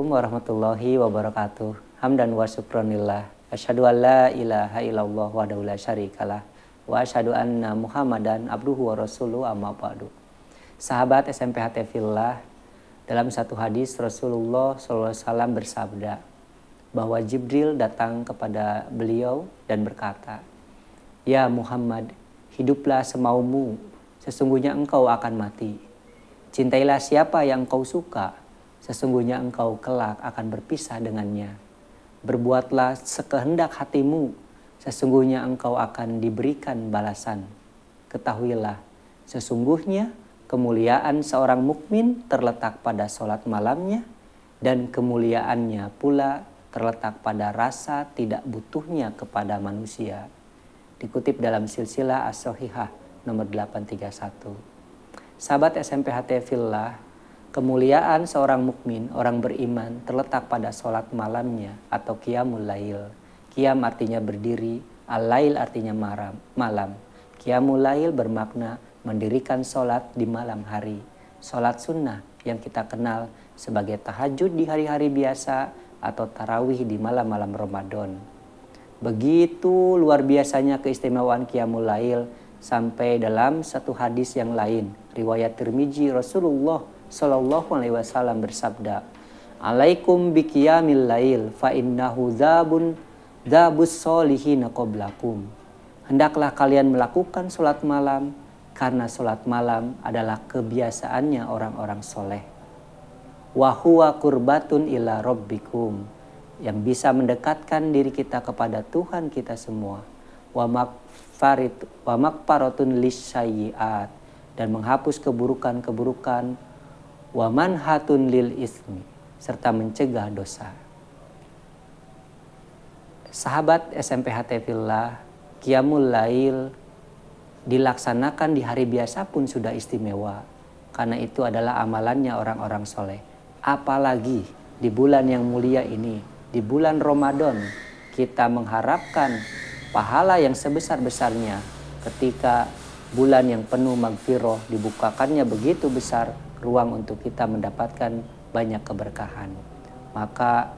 Assalamualaikum warahmatullahi wabarakatuh. Hamdan wa syukronillah. Asyhadu an la ilaha illallah wa la syarikalah. Wa asyhadu anna Muhammadan abduhu wa rasuluh amma ba'du. Sahabat HT Villah, dalam satu hadis Rasulullah SAW bersabda bahwa Jibril datang kepada beliau dan berkata, Ya Muhammad, hiduplah semaumu, sesungguhnya engkau akan mati. Cintailah siapa yang kau suka, sesungguhnya engkau kelak akan berpisah dengannya. Berbuatlah sekehendak hatimu, sesungguhnya engkau akan diberikan balasan. Ketahuilah, sesungguhnya kemuliaan seorang mukmin terletak pada sholat malamnya, dan kemuliaannya pula terletak pada rasa tidak butuhnya kepada manusia. Dikutip dalam silsilah As-Sohihah nomor 831. Sahabat SMP HT Villa Kemuliaan seorang mukmin, orang beriman terletak pada sholat malamnya atau qiyamul lail. Qiyam artinya berdiri, al-lail artinya maram, malam. Qiyamul lail bermakna mendirikan sholat di malam hari. Sholat sunnah yang kita kenal sebagai tahajud di hari-hari biasa atau tarawih di malam-malam Ramadan. Begitu luar biasanya keistimewaan Qiyamul Lail sampai dalam satu hadis yang lain, riwayat Termiji Rasulullah Shallallahu Alaihi Wasallam bersabda, Alaikum bikiyamil lail fa innahu zabun zabus solihina qoblakum. Hendaklah kalian melakukan sholat malam karena sholat malam adalah kebiasaannya orang-orang soleh. Wahuwa kurbatun ila robbikum yang bisa mendekatkan diri kita kepada Tuhan kita semua. Wa makfarit wa makparatun dan menghapus keburukan-keburukan wa manhatun lil ismi serta mencegah dosa. Sahabat SMP HT Villa, Qiyamul Lail dilaksanakan di hari biasa pun sudah istimewa. Karena itu adalah amalannya orang-orang soleh. Apalagi di bulan yang mulia ini, di bulan Ramadan, kita mengharapkan pahala yang sebesar-besarnya ketika bulan yang penuh magfirah dibukakannya begitu besar ruang untuk kita mendapatkan banyak keberkahan. Maka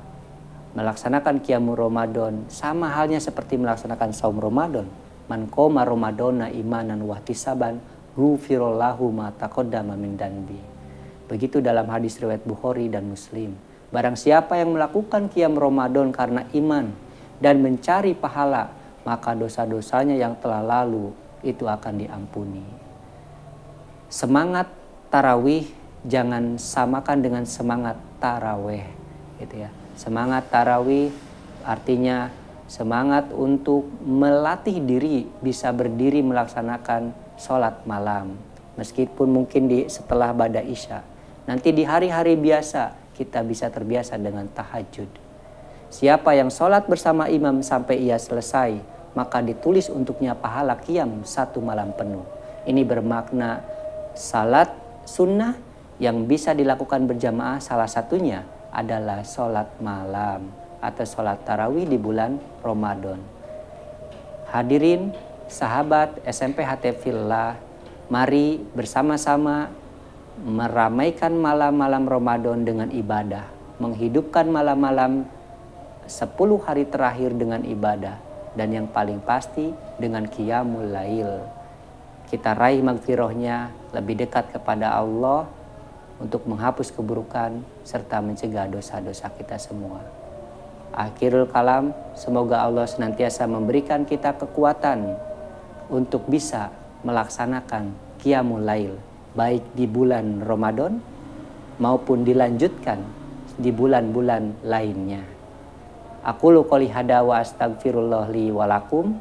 melaksanakan kiamu Ramadan sama halnya seperti melaksanakan saum Ramadan. Man koma Ramadana imanan wahtisaban gufirullahu ma taqaddama min danbi. Begitu dalam hadis riwayat Bukhari dan Muslim. Barang siapa yang melakukan kiam Ramadan karena iman dan mencari pahala, maka dosa-dosanya yang telah lalu itu akan diampuni. Semangat tarawih jangan samakan dengan semangat taraweh gitu ya. Semangat tarawih artinya semangat untuk melatih diri bisa berdiri melaksanakan sholat malam meskipun mungkin di setelah bada isya. Nanti di hari-hari biasa kita bisa terbiasa dengan tahajud. Siapa yang sholat bersama imam sampai ia selesai, maka ditulis untuknya pahala kiam satu malam penuh. Ini bermakna salat sunnah yang bisa dilakukan berjamaah salah satunya adalah sholat malam atau sholat tarawih di bulan Ramadan. Hadirin, sahabat SMP HT Villa, mari bersama-sama meramaikan malam-malam Ramadan dengan ibadah, menghidupkan malam-malam 10 hari terakhir dengan ibadah, dan yang paling pasti dengan Qiyamul Lail kita raih magfirahnya lebih dekat kepada Allah untuk menghapus keburukan serta mencegah dosa-dosa kita semua. Akhirul kalam, semoga Allah senantiasa memberikan kita kekuatan untuk bisa melaksanakan Qiyamul Lail baik di bulan Ramadan maupun dilanjutkan di bulan-bulan lainnya. Aku lu hada wa astagfirullah li walakum.